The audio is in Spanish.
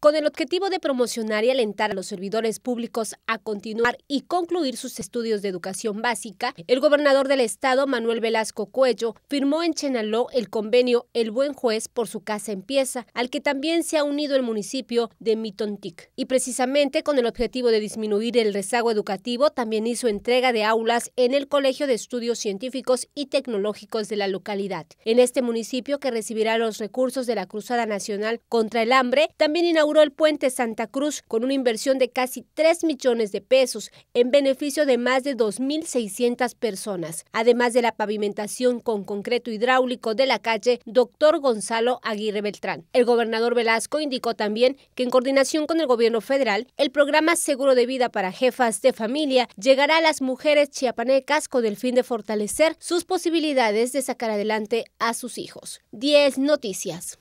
con el objetivo de promocionar y alentar a los servidores públicos a continuar y concluir sus estudios de educación básica, el gobernador del estado, Manuel Velasco Cuello, firmó en Chenaló el convenio El Buen Juez por su casa empieza, al que también se ha unido el municipio de Mitontic. Y precisamente con el objetivo de disminuir el rezago educativo, también hizo entrega de aulas en el Colegio de Estudios Científicos y Tecnológicos de la localidad. En este municipio que recibirá los recursos de la Cruzada Nacional contra el Hambre, también inauguró el puente Santa Cruz con una inversión de casi 3 millones de pesos en beneficio de más de 2.600 personas, además de la pavimentación con concreto hidráulico de la calle Doctor Gonzalo Aguirre Beltrán. El gobernador Velasco indicó también que en coordinación con el gobierno federal, el programa Seguro de Vida para Jefas de Familia llegará a las mujeres chiapanecas con el fin de fortalecer sus posibilidades de sacar adelante a sus hijos. 10 Noticias.